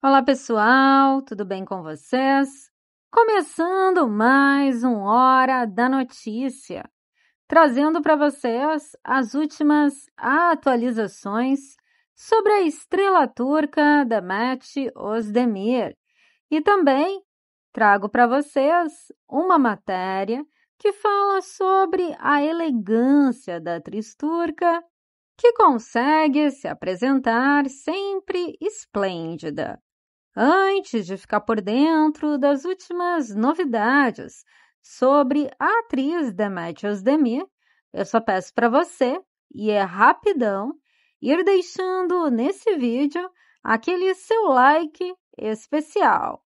Olá, pessoal, tudo bem com vocês? Começando mais um Hora da Notícia, trazendo para vocês as últimas atualizações sobre a estrela turca Demet Özdemir. E também trago para vocês uma matéria que fala sobre a elegância da atriz turca que consegue se apresentar sempre esplêndida antes de ficar por dentro das últimas novidades sobre a atriz Demetrius Demi, eu só peço para você, e é rapidão, ir deixando nesse vídeo aquele seu like especial.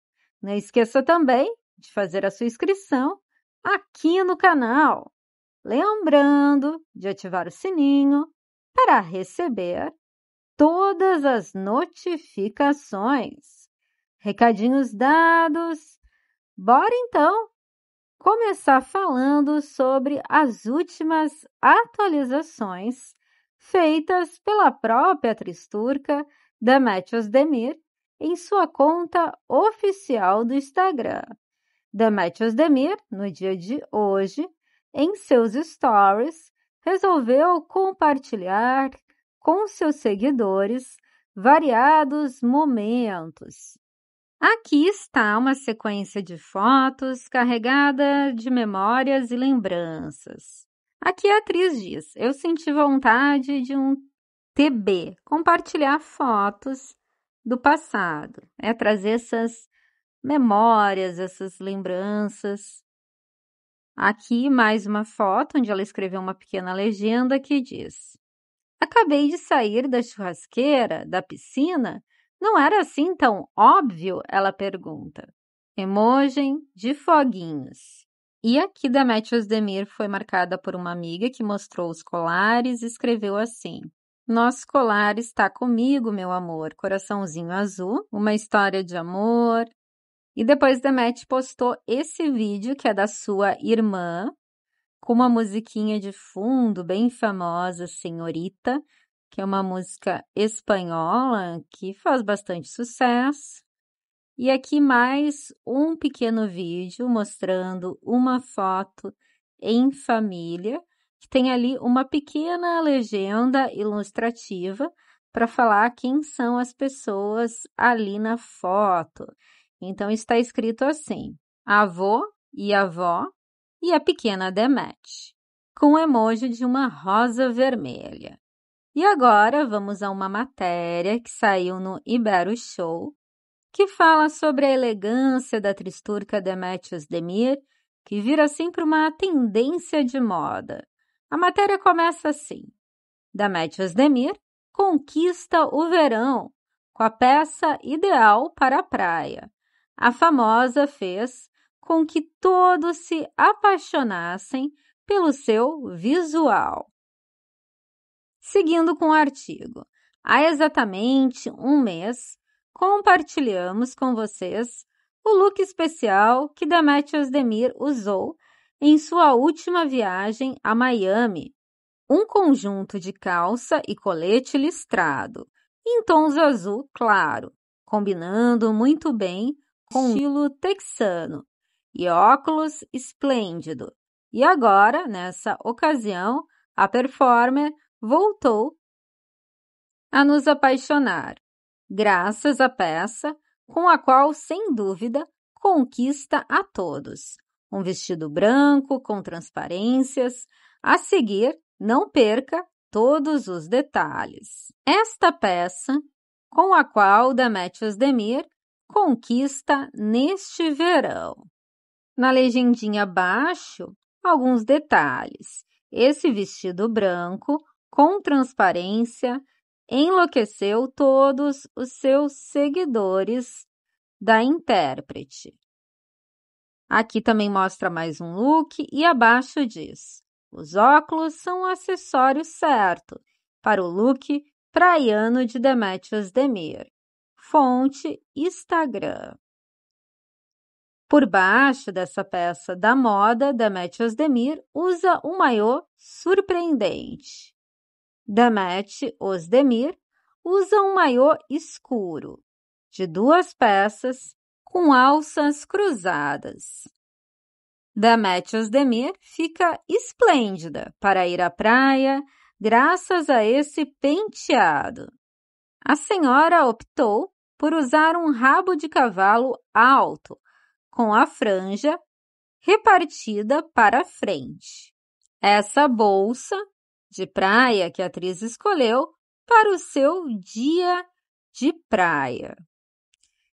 Não esqueça também de fazer a sua inscrição aqui no canal. Lembrando de ativar o sininho para receber todas as notificações. Recadinhos dados. Bora então começar falando sobre as últimas atualizações feitas pela própria turca Demetrios Demir, em sua conta oficial do Instagram. Demetrios Demir, no dia de hoje, em seus stories, resolveu compartilhar com seus seguidores variados momentos Aqui está uma sequência de fotos carregada de memórias e lembranças. Aqui a atriz diz: Eu senti vontade de um TB, compartilhar fotos do passado, é trazer essas memórias, essas lembranças. Aqui mais uma foto onde ela escreveu uma pequena legenda que diz: Acabei de sair da churrasqueira, da piscina, não era assim tão óbvio? Ela pergunta. Emoji de foguinhos. E aqui Demetrius Demir foi marcada por uma amiga que mostrou os colares e escreveu assim: Nosso colar está comigo, meu amor. Coraçãozinho azul, uma história de amor. E depois Demet postou esse vídeo que é da sua irmã, com uma musiquinha de fundo bem famosa, Senhorita, que é uma música espanhola que faz bastante sucesso. E aqui mais um pequeno vídeo mostrando uma foto em família, que tem ali uma pequena legenda ilustrativa para falar quem são as pessoas ali na foto. Então está escrito assim: avô e avó e a pequena Demet, com o um emoji de uma rosa vermelha. E agora vamos a uma matéria que saiu no Ibero Show, que fala sobre a elegância da tristurca Demetrius Demir, que vira sempre assim uma tendência de moda. A matéria começa assim: Demetrius Demir conquista o verão com a peça ideal para a praia. A famosa fez com que todos se apaixonassem pelo seu visual. Seguindo com o artigo, há exatamente um mês, compartilhamos com vocês o look especial que Demetrius Demir usou em sua última viagem a Miami. Um conjunto de calça e colete listrado, em tons azul claro, combinando muito bem com o estilo texano e óculos esplêndido. E agora, nessa ocasião, a performer voltou a nos apaixonar, graças à peça com a qual, sem dúvida, conquista a todos. Um vestido branco com transparências. A seguir, não perca todos os detalhes. Esta peça, com a qual Demetrius Demir conquista neste verão. Na legendinha abaixo, alguns detalhes. Esse vestido branco com transparência, enlouqueceu todos os seus seguidores da intérprete. Aqui também mostra mais um look e abaixo diz: os óculos são o acessório certo para o look praiano de Demetrius Demir. Fonte Instagram. Por baixo dessa peça da moda, Demetrius Demir usa um maiô surpreendente. Demet Osdemir usa um maiô escuro, de duas peças, com alças cruzadas. Demet Osdemir fica esplêndida para ir à praia graças a esse penteado. A senhora optou por usar um rabo de cavalo alto, com a franja repartida para frente. Essa bolsa de praia que a atriz escolheu para o seu dia de praia.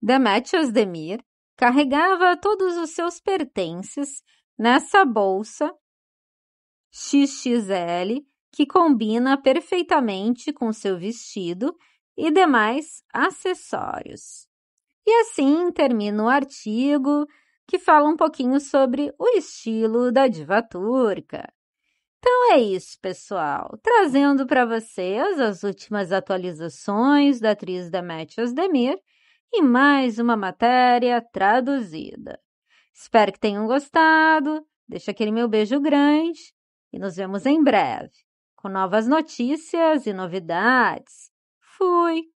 Demet Demir carregava todos os seus pertences nessa bolsa XXL que combina perfeitamente com seu vestido e demais acessórios. E assim termina o artigo que fala um pouquinho sobre o estilo da diva turca. Então é isso, pessoal. Trazendo para vocês as últimas atualizações da atriz Demetrius Demir e mais uma matéria traduzida. Espero que tenham gostado. Deixo aquele meu beijo grande e nos vemos em breve com novas notícias e novidades. Fui!